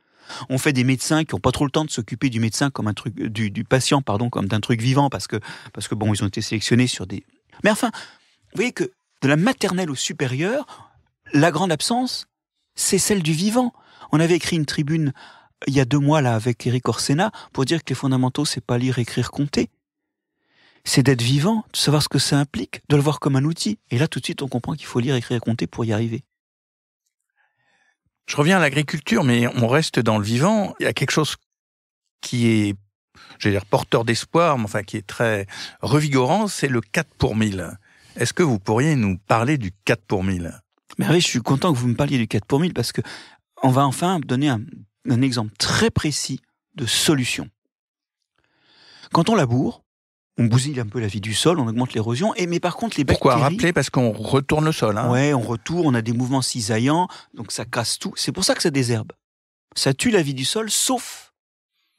on fait des médecins qui n'ont pas trop le temps de s'occuper du médecin comme un truc du, patient pardon comme d'un truc vivant parce que parce que bon ils ont été sélectionnés sur des mais enfin vous voyez que de la maternelle au supérieur la grande absence, c'est celle du vivant. On avait écrit une tribune euh, il y a deux mois là avec Eric Orsena pour dire que les fondamentaux, c'est pas lire, écrire, compter. C'est d'être vivant, de savoir ce que ça implique, de le voir comme un outil. Et là, tout de suite, on comprend qu'il faut lire, écrire compter pour y arriver. Je reviens à l'agriculture, mais on reste dans le vivant. Il y a quelque chose qui est, j'allais dire, porteur d'espoir, mais enfin qui est très revigorant, c'est le 4 pour 1000. Est-ce que vous pourriez nous parler du 4 pour 1000 oui, je suis content que vous me parliez du 4 pour 1000 parce que on va enfin donner un, exemple très précis de solution. Quand on laboure, on bousille un peu la vie du sol, on augmente l'érosion. Et mais par contre, les bactéries. Pourquoi rappeler Parce qu'on retourne le sol. Hein. Ouais, on retourne, on a des mouvements cisaillants, donc ça casse tout. C'est pour ça que ça désherbe. Ça tue la vie du sol, sauf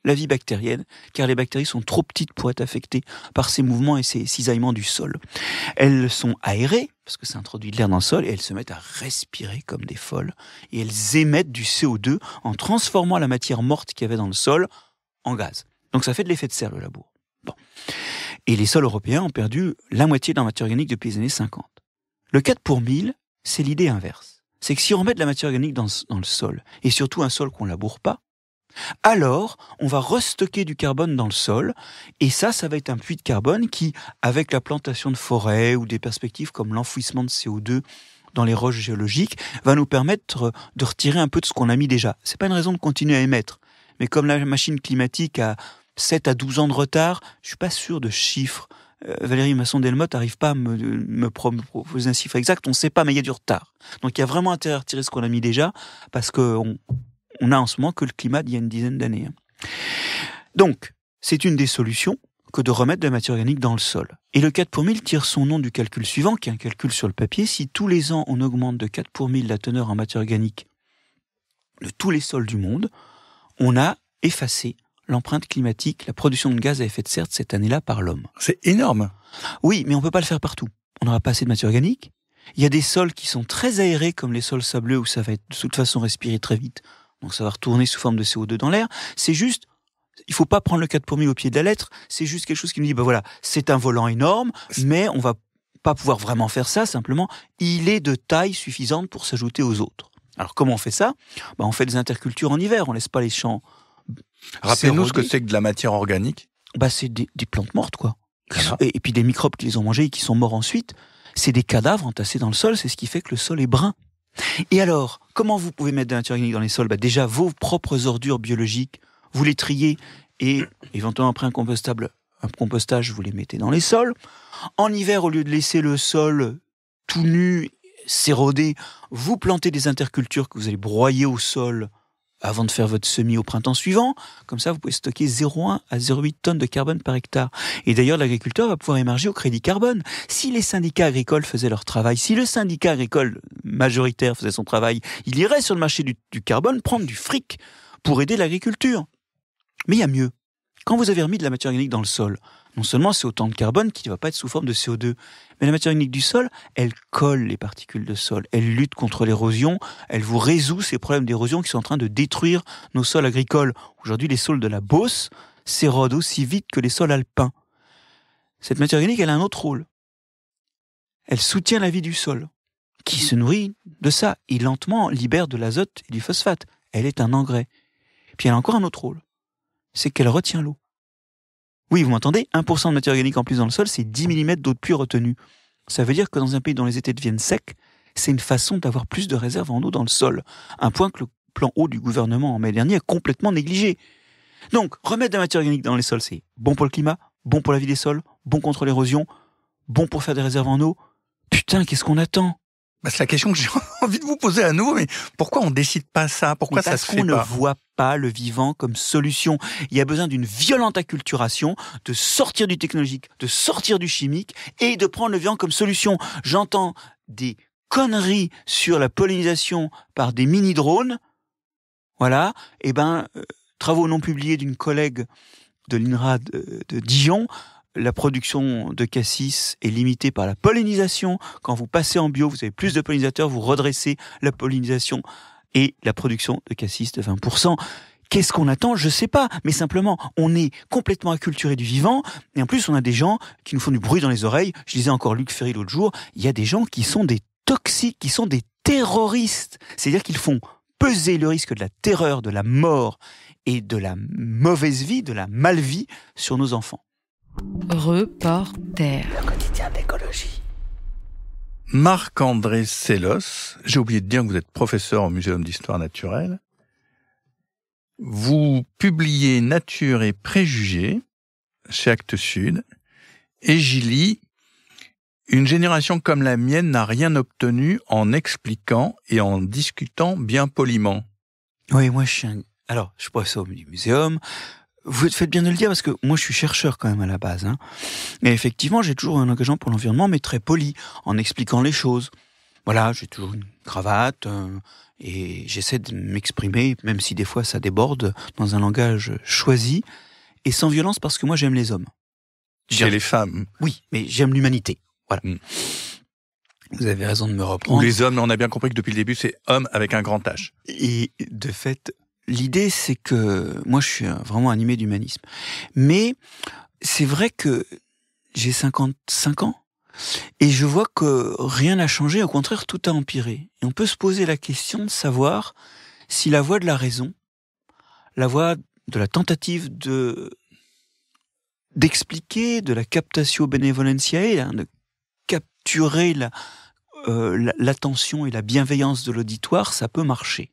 la vie bactérienne, car les bactéries sont trop petites pour être affectées par ces mouvements et ces cisaillements du sol. Elles sont aérées, parce que ça introduit de l'air dans le sol, et elles se mettent à respirer comme des folles, et elles émettent du CO2 en transformant la matière morte qu'il y avait dans le sol en gaz. Donc ça fait de l'effet de serre le labour. Bon. Et les sols européens ont perdu la moitié de leur matière organique depuis les années 50. Le 4 pour 1000, c'est l'idée inverse. C'est que si on met de la matière organique dans, dans le sol, et surtout un sol qu'on ne laboure pas, alors, on va restocker du carbone dans le sol, et ça, ça va être un puits de carbone qui, avec la plantation de forêts ou des perspectives comme l'enfouissement de CO2 dans les roches géologiques, va nous permettre de retirer un peu de ce qu'on a mis déjà. C'est pas une raison de continuer à émettre, mais comme la machine climatique a 7 à 12 ans de retard, je suis pas sûr de chiffres. Euh, Valérie Masson-Delmotte n'arrive pas à me, me proposer un chiffre exact, on ne sait pas, mais il y a du retard. Donc il y a vraiment intérêt à retirer ce qu'on a mis déjà, parce qu'on on a en ce moment que le climat d'il y a une dizaine d'années. Hein. Donc, c'est une des solutions que de remettre de la matière organique dans le sol. Et le 4 pour 1000 tire son nom du calcul suivant, qui est un calcul sur le papier. Si tous les ans on augmente de 4 pour 1000 la teneur en matière organique de tous les sols du monde, on a effacé l'empreinte climatique, la production de gaz à effet de serre cette année-là par l'homme. C'est énorme. Oui, mais on ne peut pas le faire partout. On n'aura pas assez de matière organique. Il y a des sols qui sont très aérés, comme les sols sableux, où ça va être de toute façon respirer très vite donc ça va retourner sous forme de CO2 dans l'air. C'est juste il faut pas prendre le 4 pour 1000 au pied de la lettre, c'est juste quelque chose qui me dit, bah voilà, c'est un volant énorme, mais on va pas pouvoir vraiment faire ça, simplement, il est de taille suffisante pour s'ajouter aux autres. Alors comment on fait ça bah, On fait des intercultures en hiver, on laisse pas les champs. Rappelez-nous ce que c'est que de la matière organique bah, C'est des, plantes mortes, quoi. et, et, puis des microbes qui les ont mangées et qui sont morts ensuite. C'est des cadavres entassés dans le sol, c'est ce qui fait que le sol est brun. Et alors, comment vous pouvez mettre de la dans les sols bah Déjà, vos propres ordures biologiques, vous les triez et éventuellement après un, un compostage, vous les mettez dans les sols. En hiver, au lieu de laisser le sol tout nu, s'éroder, vous plantez des intercultures que vous allez broyer au sol avant de faire votre semis au printemps suivant. Comme ça, vous pouvez stocker 0,1 à 0,8 tonnes de carbone par hectare. Et d'ailleurs, l'agriculteur va pouvoir émerger au crédit carbone. Si les syndicats agricoles faisaient leur travail, si le syndicat agricole majoritaire faisait son travail, il irait sur le marché du, du carbone prendre du fric pour aider l'agriculture. Mais il y a mieux. Quand vous avez remis de la matière organique dans le sol, non seulement c'est autant de carbone qui ne va pas être sous forme de CO2, mais la matière unique du sol, elle colle les particules de sol, elle lutte contre l'érosion, elle vous résout ces problèmes d'érosion qui sont en train de détruire nos sols agricoles. Aujourd'hui, les sols de la Beauce s'érodent aussi vite que les sols alpins. Cette matière unique, elle a un autre rôle. Elle soutient la vie du sol, qui se nourrit de ça, et lentement libère de l'azote et du phosphate. Elle est un engrais. Puis elle a encore un autre rôle, c'est qu'elle retient l'eau. Oui, vous m'entendez 1% de matière organique en plus dans le sol, c'est 10 mm d'eau de pluie retenue. Ça veut dire que dans un pays dont les étés deviennent secs, c'est une façon d'avoir plus de réserves en eau dans le sol. Un point que le plan haut du gouvernement en mai dernier a complètement négligé. Donc, remettre de la matière organique dans les sols, c'est bon pour le climat, bon pour la vie des sols, bon contre l'érosion, bon pour faire des réserves en eau. Putain, qu'est-ce qu'on attend bah, c'est la question que j'ai envie de vous poser à nouveau, mais pourquoi on décide pas ça Pourquoi ça se fait on ne voit pas le vivant comme solution. Il y a besoin d'une violente acculturation, de sortir du technologique, de sortir du chimique et de prendre le vivant comme solution. J'entends des conneries sur la pollinisation par des mini-drones. Voilà, et eh ben, euh, travaux non publiés d'une collègue de l'INRA de Dijon la production de cassis est limitée par la pollinisation. Quand vous passez en bio, vous avez plus de pollinisateurs, vous redressez la pollinisation et la production de cassis de 20%. Qu'est-ce qu'on attend Je ne sais pas, mais simplement, on est complètement acculturé du vivant, et en plus, on a des gens qui nous font du bruit dans les oreilles. Je disais encore Luc Ferry l'autre jour, il y a des gens qui sont des toxiques, qui sont des terroristes. C'est-à-dire qu'ils font peser le risque de la terreur, de la mort et de la mauvaise vie, de la malvie sur nos enfants. Reporter. Le quotidien d'écologie. Marc-André Sellos, j'ai oublié de dire que vous êtes professeur au Muséum d'histoire naturelle. Vous publiez Nature et préjugés chez Actes Sud et j'y lis Une génération comme la mienne n'a rien obtenu en expliquant et en discutant bien poliment. Oui, moi je suis un... Alors, je passe au Muséum, vous faites bien de le dire parce que moi je suis chercheur quand même à la base. Mais hein. Et effectivement, j'ai toujours un engagement pour l'environnement, mais très poli, en expliquant les choses. Voilà, j'ai toujours une cravate euh, et j'essaie de m'exprimer, même si des fois ça déborde, dans un langage choisi et sans violence parce que moi j'aime les hommes. J'aime les femmes. Oui, mais j'aime l'humanité. Voilà. Hmm. Vous avez raison de me reprendre. les hommes, on a bien compris que depuis le début, c'est homme avec un grand H. Et de fait, l'idée, c'est que moi, je suis vraiment animé d'humanisme. Mais c'est vrai que j'ai 55 ans et je vois que rien n'a changé, au contraire, tout a empiré. Et on peut se poser la question de savoir si la voie de la raison, la voie de la tentative de d'expliquer de la captatio benevolentiae, de capturer euh, la, l'attention et la bienveillance de l'auditoire, ça peut marcher.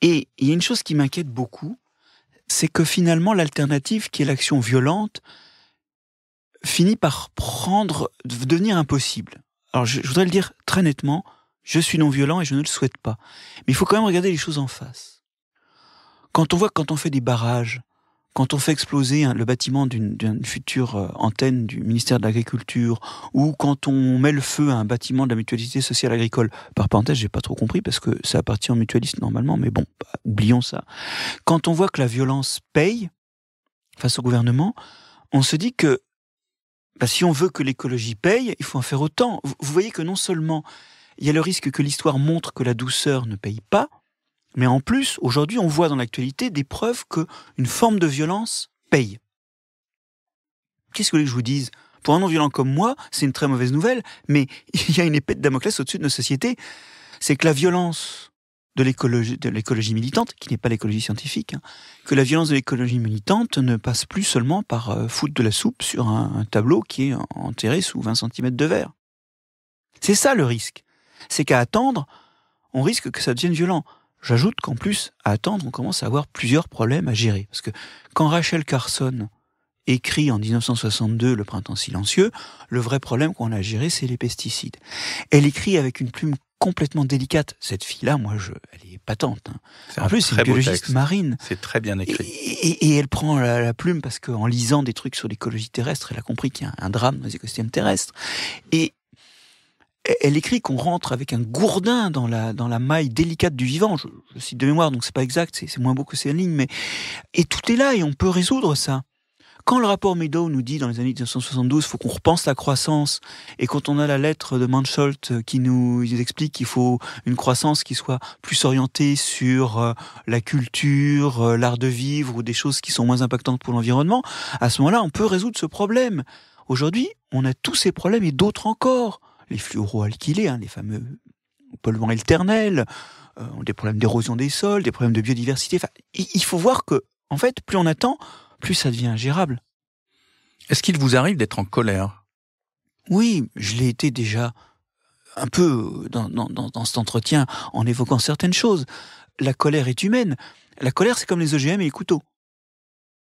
Et il y a une chose qui m'inquiète beaucoup, c'est que finalement l'alternative qui est l'action violente finit par prendre, devenir impossible. Alors je, je voudrais le dire très nettement, je suis non violent et je ne le souhaite pas. Mais il faut quand même regarder les choses en face. Quand on voit quand on fait des barrages, quand on fait exploser le bâtiment d'une future euh, antenne du ministère de l'Agriculture, ou quand on met le feu à un bâtiment de la mutualité sociale agricole, par parenthèse, j'ai pas trop compris parce que ça appartient aux mutualistes normalement, mais bon, bah, oublions ça. Quand on voit que la violence paye face au gouvernement, on se dit que bah, si on veut que l'écologie paye, il faut en faire autant. Vous voyez que non seulement il y a le risque que l'histoire montre que la douceur ne paye pas, mais en plus, aujourd'hui, on voit dans l'actualité des preuves qu'une forme de violence paye. Qu'est-ce que je vous dise Pour un non-violent comme moi, c'est une très mauvaise nouvelle, mais il y a une épée de Damoclès au-dessus de nos sociétés. C'est que la violence de l'écologie militante, qui n'est pas l'écologie scientifique, hein, que la violence de l'écologie militante ne passe plus seulement par euh, foutre de la soupe sur un tableau qui est enterré sous 20 cm de verre. C'est ça le risque. C'est qu'à attendre, on risque que ça devienne violent. J'ajoute qu'en plus, à attendre, on commence à avoir plusieurs problèmes à gérer. Parce que quand Rachel Carson écrit en 1962 Le printemps silencieux, le vrai problème qu'on a à gérer, c'est les pesticides. Elle écrit avec une plume complètement délicate. Cette fille-là, moi, je, elle est patente. Hein. En plus, c'est une biologiste marine. C'est très bien écrit. Et, elle prend la, plume parce qu'en lisant des trucs sur l'écologie terrestre, elle a compris qu'il y a un, drame dans les écosystèmes terrestres. Et, elle écrit qu'on rentre avec un gourdin dans la, dans la maille délicate du vivant. Je, cite de mémoire, donc c'est pas exact, c'est moins beau que en ligne, mais. Et tout est là et on peut résoudre ça. Quand le rapport Meadow nous dit dans les années 1972, faut qu'on repense la croissance, et quand on a la lettre de Mansholt euh, qui nous explique qu'il faut une croissance qui soit plus orientée sur euh, la culture, euh, l'art de vivre ou des choses qui sont moins impactantes pour l'environnement, à ce moment-là, on peut résoudre ce problème. Aujourd'hui, on a tous ces problèmes et d'autres encore les fluoroalkylés, hein, les fameux polluants éternels, euh, des problèmes d'érosion des sols, des problèmes de biodiversité. il faut voir que, en fait, plus on attend, plus ça devient ingérable. Est-ce qu'il vous arrive d'être en colère Oui, je l'ai été déjà un peu dans, cet entretien en évoquant certaines choses. La colère est humaine. La colère, c'est comme les OGM et les couteaux.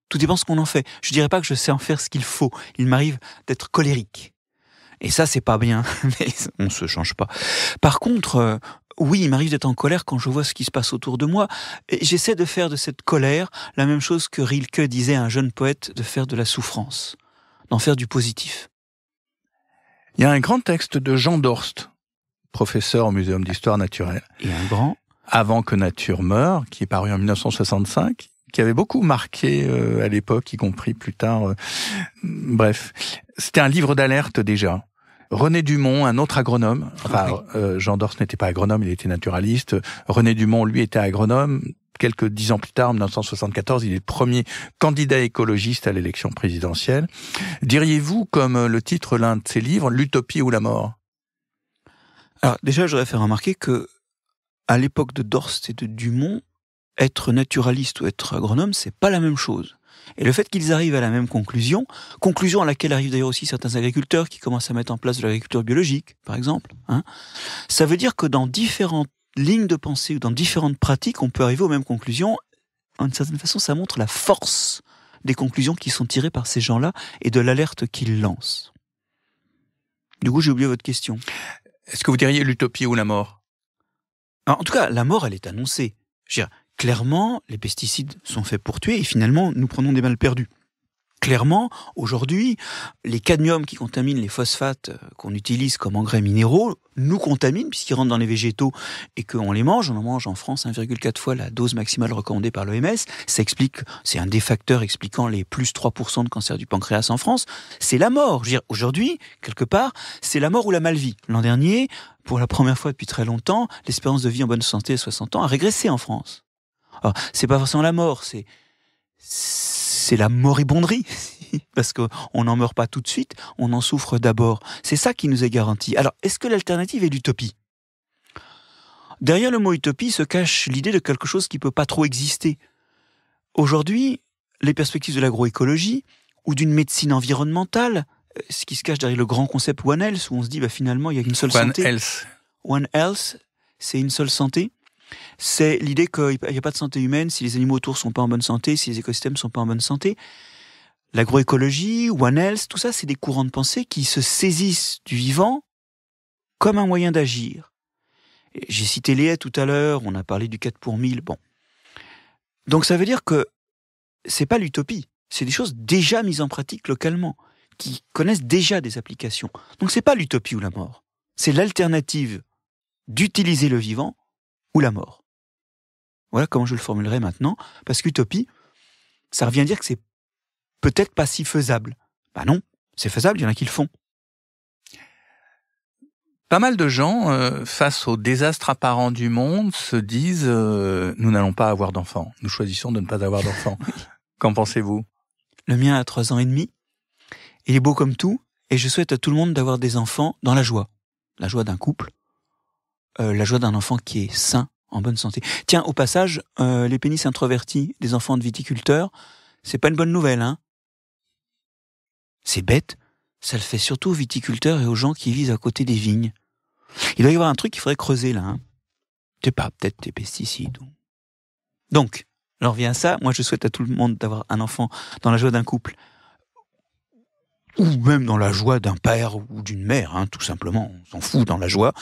Tout dépend de ce qu'on en fait. Je ne dirais pas que je sais en faire ce qu'il faut. Il m'arrive d'être colérique. Et ça, c'est pas bien, mais on se change pas. Par contre, euh, oui, il m'arrive d'être en colère quand je vois ce qui se passe autour de moi. J'essaie de faire de cette colère la même chose que Rilke disait à un jeune poète de faire de la souffrance, d'en faire du positif. Il y a un grand texte de Jean Dorst, professeur au Muséum d'histoire naturelle. Et un grand Avant que nature meure, qui est paru en 1965, qui avait beaucoup marqué euh, à l'époque, y compris plus tard. Euh, bref, c'était un livre d'alerte déjà. René Dumont, un autre agronome, enfin euh, Jean Dorst n'était pas agronome, il était naturaliste. René Dumont, lui, était agronome. Quelques dix ans plus tard, en 1974, il est le premier candidat écologiste à l'élection présidentielle. Diriez-vous, comme euh, le titre l'un de ses livres, L'utopie ou la mort Alors déjà, voudrais faire remarquer que à l'époque de Dorst et de Dumont, être naturaliste ou être agronome, c'est pas la même chose. Et le fait qu'ils arrivent à la même conclusion, conclusion à laquelle arrivent d'ailleurs aussi certains agriculteurs qui commencent à mettre en place de l'agriculture biologique, par exemple, hein, ça veut dire que dans différentes lignes de pensée ou dans différentes pratiques, on peut arriver aux mêmes conclusions. une certaine façon, ça montre la force des conclusions qui sont tirées par ces gens-là et de l'alerte qu'ils lancent. Du coup, j'ai oublié votre question. Est-ce que vous diriez l'utopie ou la mort en tout cas, la mort, elle est annoncée. Je Clairement, les pesticides sont faits pour tuer et finalement, nous prenons des balles perdus. Clairement, aujourd'hui, les cadmiums qui contaminent les phosphates euh, qu'on utilise comme engrais minéraux nous contaminent puisqu'ils rentrent dans les végétaux et qu'on les mange. On en mange en France 1,4 fois la dose maximale recommandée par l'OMS. Ça explique, c'est un des facteurs expliquant les plus 3% de cancer du pancréas en France. C'est la mort. Aujourd'hui, quelque part, c'est la mort ou la malvie. L'an dernier, pour la première fois depuis très longtemps, l'espérance de vie en bonne santé à 60 ans a régressé en France. Ah, c'est pas forcément la mort, c'est c'est la moribonderie, parce qu'on n'en meurt pas tout de suite, on en souffre d'abord. C'est ça qui nous est garanti. Alors, est-ce que l'alternative est l'utopie Derrière le mot utopie se cache l'idée de quelque chose qui peut pas trop exister. Aujourd'hui, les perspectives de l'agroécologie ou d'une médecine environnementale, euh, ce qui se cache derrière le grand concept One Health, où on se dit bah, finalement il y a une seule One santé. One Health, c'est une seule santé c'est l'idée qu'il n'y a pas de santé humaine si les animaux autour sont pas en bonne santé, si les écosystèmes sont pas en bonne santé. L'agroécologie, One Health, tout ça, c'est des courants de pensée qui se saisissent du vivant comme un moyen d'agir. J'ai cité Léa tout à l'heure, on a parlé du 4 pour 1000, bon. Donc ça veut dire que c'est pas l'utopie, c'est des choses déjà mises en pratique localement, qui connaissent déjà des applications. Donc c'est pas l'utopie ou la mort, c'est l'alternative d'utiliser le vivant ou la mort. Voilà comment je le formulerai maintenant, parce qu'utopie, ça revient à dire que c'est peut-être pas si faisable. Bah non, c'est faisable, il y en a qui le font. Pas mal de gens, euh, face au désastre apparent du monde, se disent euh, Nous n'allons pas avoir d'enfants. Nous choisissons de ne pas avoir d'enfants. Qu'en pensez-vous Le mien a trois ans et demi. Il est beau comme tout, et je souhaite à tout le monde d'avoir des enfants dans la joie. La joie d'un couple, euh, la joie d'un enfant qui est sain, en bonne santé. Tiens, au passage, euh, les pénis introvertis des enfants de viticulteurs, c'est pas une bonne nouvelle, hein C'est bête, ça le fait surtout aux viticulteurs et aux gens qui visent à côté des vignes. Il doit y avoir un truc qu'il faudrait creuser là. Hein pas, peut-être des pesticides. Donc, alors vient ça. Moi, je souhaite à tout le monde d'avoir un enfant dans la joie d'un couple ou même dans la joie d'un père ou d'une mère, hein, tout simplement, on s'en fout dans la joie,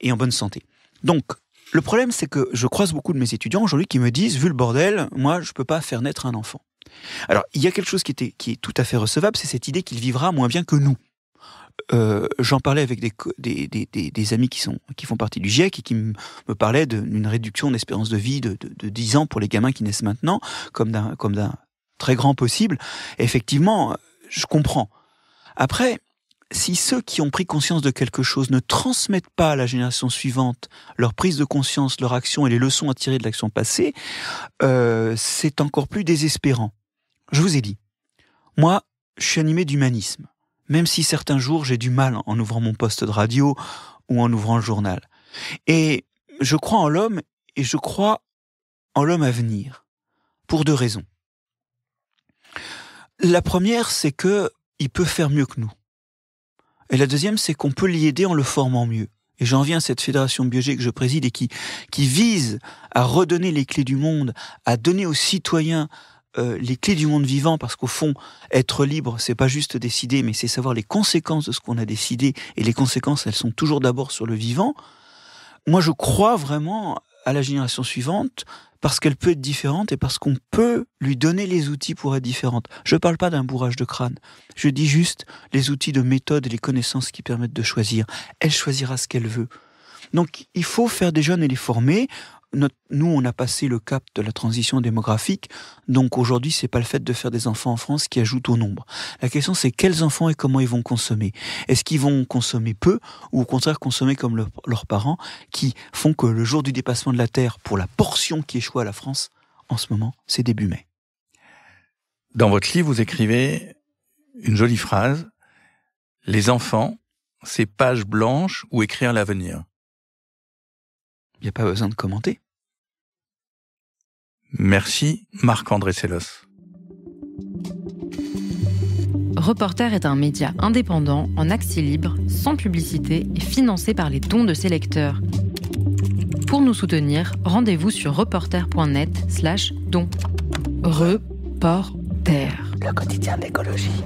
et en bonne santé. Donc, le problème, c'est que je croise beaucoup de mes étudiants aujourd'hui qui me disent, vu le bordel, moi, je ne peux pas faire naître un enfant. Alors, il y a quelque chose qui, était, qui est tout à fait recevable, c'est cette idée qu'il vivra moins bien que nous. Euh, J'en parlais avec des, des, des, des, amis qui, sont, qui font partie du GIEC et qui me parlaient d'une réduction d'espérance de vie de, de, 10 ans pour les gamins qui naissent maintenant, comme d'un très grand possible. effectivement, je comprends. Après, si ceux qui ont pris conscience de quelque chose ne transmettent pas à la génération suivante leur prise de conscience, leur action et les leçons à tirer de l'action passée, euh, c'est encore plus désespérant. Je vous ai dit, moi, je suis animé d'humanisme, même si certains jours j'ai du mal en ouvrant mon poste de radio ou en ouvrant le journal. Et je crois en l'homme et je crois en l'homme à venir, pour deux raisons. La première, c'est que il peut faire mieux que nous. Et la deuxième, c'est qu'on peut l'y aider en le formant mieux. Et j'en viens à cette fédération biologique que je préside et qui, qui vise à redonner les clés du monde, à donner aux citoyens euh, les clés du monde vivant, parce qu'au fond, être libre, c'est pas juste décider, mais c'est savoir les conséquences de ce qu'on a décidé, et les conséquences, elles sont toujours d'abord sur le vivant. Moi, je crois vraiment à la génération suivante, parce qu'elle peut être différente et parce qu'on peut lui donner les outils pour être différente. Je ne parle pas d'un bourrage de crâne, je dis juste les outils de méthode et les connaissances qui permettent de choisir. Elle choisira ce qu'elle veut. Donc il faut faire des jeunes et les former nous, on a passé le cap de la transition démographique, donc aujourd'hui, c'est pas le fait de faire des enfants en France qui ajoute au nombre. La question, c'est quels enfants et comment ils vont consommer. Est-ce qu'ils vont consommer peu ou au contraire consommer comme leurs parents, qui font que le jour du dépassement de la Terre, pour la portion qui échoue à la France, en ce moment, c'est début mai. Dans votre livre, vous écrivez une jolie phrase Les enfants, c'est page blanche ou écrire l'avenir. Il n'y a pas besoin de commenter. Merci Marc-André Sellos. Reporter est un média indépendant, en accès libre, sans publicité et financé par les dons de ses lecteurs. Pour nous soutenir, rendez-vous sur reporter.net slash dons. Reporter. Le quotidien d'écologie.